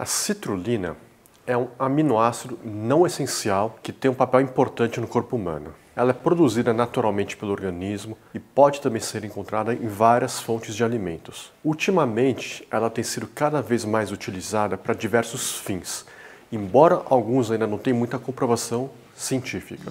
A citrulina é um aminoácido não essencial que tem um papel importante no corpo humano. Ela é produzida naturalmente pelo organismo e pode também ser encontrada em várias fontes de alimentos. Ultimamente, ela tem sido cada vez mais utilizada para diversos fins, embora alguns ainda não tenham muita comprovação científica.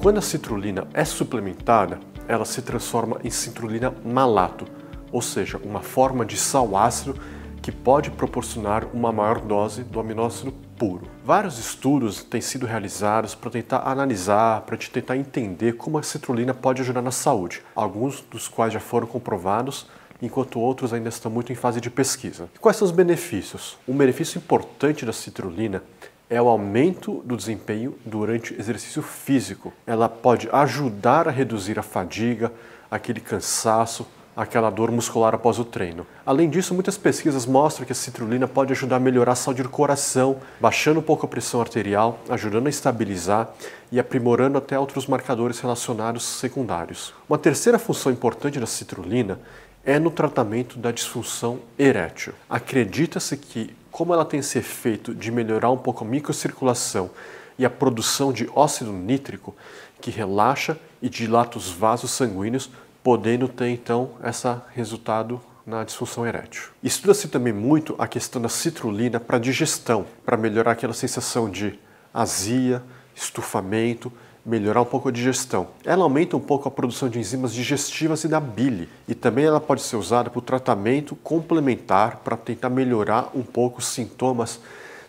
Quando a citrulina é suplementada, ela se transforma em citrulina malato, ou seja, uma forma de sal ácido que pode proporcionar uma maior dose do aminoácido puro. Vários estudos têm sido realizados para tentar analisar, para te tentar entender como a citrulina pode ajudar na saúde, alguns dos quais já foram comprovados, enquanto outros ainda estão muito em fase de pesquisa. E quais são os benefícios? Um benefício importante da citrulina é o aumento do desempenho durante exercício físico. Ela pode ajudar a reduzir a fadiga, aquele cansaço, aquela dor muscular após o treino. Além disso, muitas pesquisas mostram que a citrulina pode ajudar a melhorar a saúde do coração, baixando um pouco a pressão arterial, ajudando a estabilizar e aprimorando até outros marcadores relacionados secundários. Uma terceira função importante da citrulina é no tratamento da disfunção erétil. Acredita-se que, como ela tem esse efeito de melhorar um pouco a microcirculação e a produção de óxido nítrico, que relaxa e dilata os vasos sanguíneos, podendo ter então esse resultado na disfunção erétil. Estuda-se também muito a questão da citrulina para digestão, para melhorar aquela sensação de azia, estufamento, melhorar um pouco a digestão. Ela aumenta um pouco a produção de enzimas digestivas e da bile, e também ela pode ser usada para o tratamento complementar para tentar melhorar um pouco os sintomas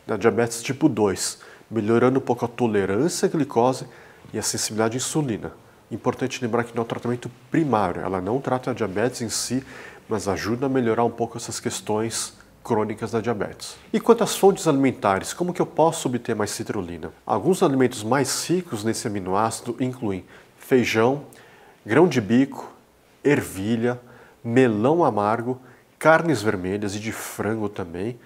da diabetes tipo 2, melhorando um pouco a tolerância à glicose e a sensibilidade à insulina. Importante lembrar que não é um tratamento primário, ela não trata a diabetes em si, mas ajuda a melhorar um pouco essas questões crônicas da diabetes. E quanto às fontes alimentares, como que eu posso obter mais citrulina? Alguns alimentos mais ricos nesse aminoácido incluem feijão, grão de bico, ervilha, melão amargo, carnes vermelhas e de frango também,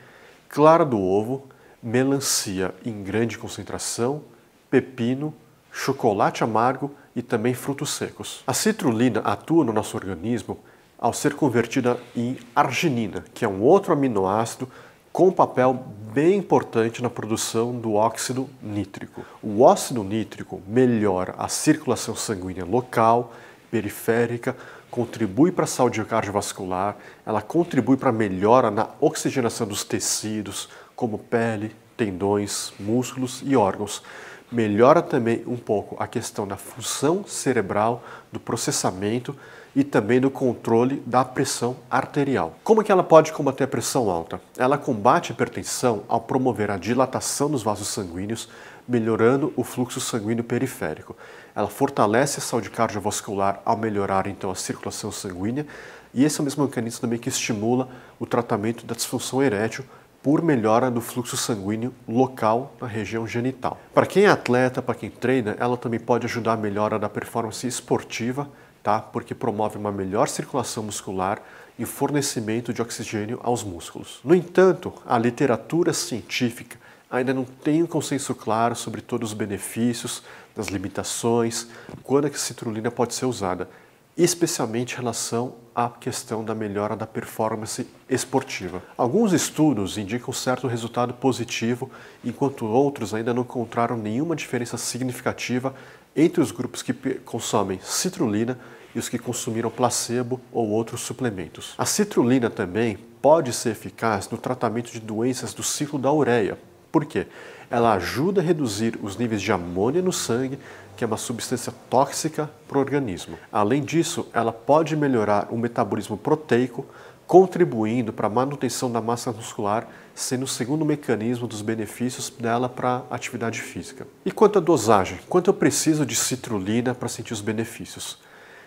clara do ovo, melancia em grande concentração, pepino chocolate amargo e também frutos secos. A citrulina atua no nosso organismo ao ser convertida em arginina, que é um outro aminoácido com papel bem importante na produção do óxido nítrico. O óxido nítrico melhora a circulação sanguínea local, periférica, contribui para a saúde cardiovascular, ela contribui para a melhora na oxigenação dos tecidos, como pele, tendões, músculos e órgãos melhora também um pouco a questão da função cerebral, do processamento e também do controle da pressão arterial. Como é que ela pode combater a pressão alta? Ela combate a hipertensão ao promover a dilatação dos vasos sanguíneos, melhorando o fluxo sanguíneo periférico. Ela fortalece a saúde cardiovascular ao melhorar então a circulação sanguínea, e esse é o mesmo mecanismo também que estimula o tratamento da disfunção erétil por melhora do fluxo sanguíneo local na região genital. Para quem é atleta, para quem treina, ela também pode ajudar a melhora da performance esportiva, tá? Porque promove uma melhor circulação muscular e fornecimento de oxigênio aos músculos. No entanto, a literatura científica ainda não tem um consenso claro sobre todos os benefícios, das limitações, quando é a citrulina pode ser usada especialmente em relação à questão da melhora da performance esportiva. Alguns estudos indicam certo resultado positivo, enquanto outros ainda não encontraram nenhuma diferença significativa entre os grupos que consomem citrulina e os que consumiram placebo ou outros suplementos. A citrulina também pode ser eficaz no tratamento de doenças do ciclo da ureia, por quê? Ela ajuda a reduzir os níveis de amônia no sangue, que é uma substância tóxica para o organismo. Além disso, ela pode melhorar o metabolismo proteico, contribuindo para a manutenção da massa muscular, sendo o segundo mecanismo dos benefícios dela para a atividade física. E quanto à dosagem? Quanto eu preciso de citrulina para sentir os benefícios?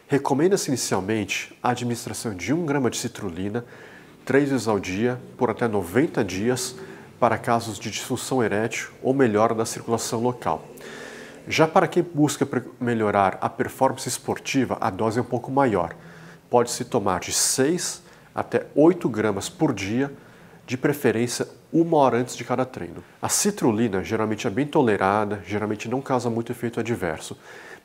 Recomenda-se inicialmente a administração de 1 grama de citrulina três vezes ao dia por até 90 dias para casos de disfunção erétil ou melhora da circulação local. Já para quem busca melhorar a performance esportiva, a dose é um pouco maior. Pode-se tomar de 6 até 8 gramas por dia, de preferência uma hora antes de cada treino. A citrulina geralmente é bem tolerada, geralmente não causa muito efeito adverso,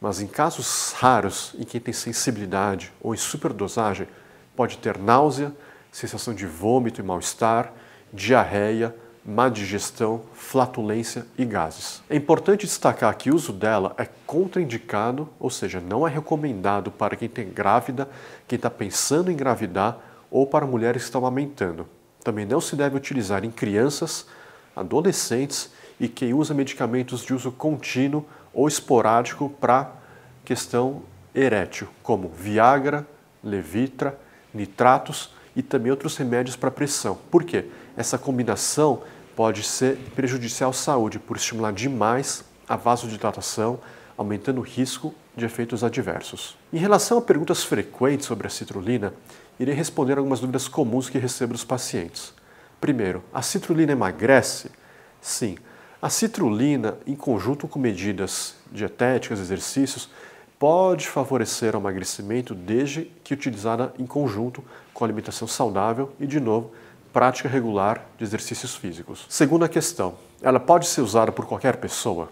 mas em casos raros, em quem tem sensibilidade ou em superdosagem, pode ter náusea, sensação de vômito e mal-estar, diarreia, má digestão, flatulência e gases. É importante destacar que o uso dela é contraindicado, ou seja, não é recomendado para quem tem grávida, quem está pensando em engravidar ou para mulheres que estão amamentando. Também não se deve utilizar em crianças, adolescentes e quem usa medicamentos de uso contínuo ou esporádico para questão erétil, como Viagra, Levitra, nitratos e também outros remédios para pressão. Por quê? essa combinação pode ser prejudicial à saúde por estimular demais a vasodilatação, aumentando o risco de efeitos adversos. Em relação a perguntas frequentes sobre a citrulina, irei responder algumas dúvidas comuns que recebo dos pacientes. Primeiro, a citrulina emagrece? Sim, a citrulina, em conjunto com medidas dietéticas, exercícios, pode favorecer o emagrecimento desde que utilizada em conjunto com alimentação saudável e, de novo, prática regular de exercícios físicos. Segunda questão, ela pode ser usada por qualquer pessoa?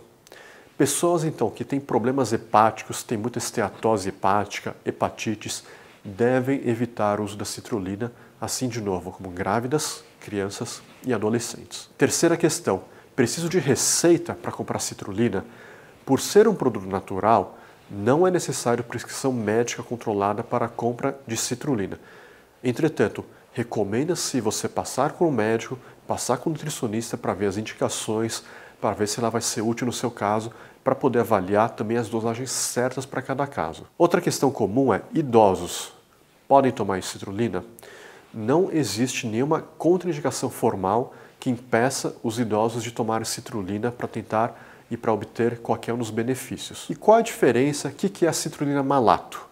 Pessoas então que têm problemas hepáticos, têm muita esteatose hepática, hepatites, devem evitar o uso da citrulina, assim de novo, como grávidas, crianças e adolescentes. Terceira questão, preciso de receita para comprar citrulina? Por ser um produto natural, não é necessário prescrição médica controlada para a compra de citrulina. Entretanto, recomenda-se você passar com o médico, passar com o nutricionista para ver as indicações, para ver se ela vai ser útil no seu caso, para poder avaliar também as dosagens certas para cada caso. Outra questão comum é idosos. Podem tomar citrulina? Não existe nenhuma contraindicação formal que impeça os idosos de tomar citrulina para tentar e para obter qualquer um dos benefícios. E qual a diferença? O que é a citrulina malato?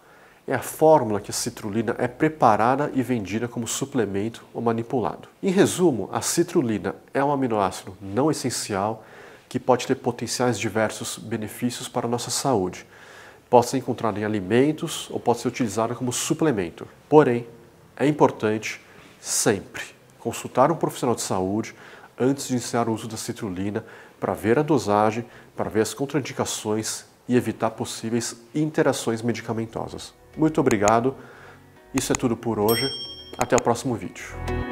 é a fórmula que a citrulina é preparada e vendida como suplemento ou manipulado. Em resumo, a citrulina é um aminoácido não essencial que pode ter potenciais diversos benefícios para a nossa saúde. Pode ser encontrada em alimentos ou pode ser utilizada como suplemento. Porém, é importante sempre consultar um profissional de saúde antes de iniciar o uso da citrulina para ver a dosagem, para ver as contraindicações e evitar possíveis interações medicamentosas. Muito obrigado. Isso é tudo por hoje. Até o próximo vídeo.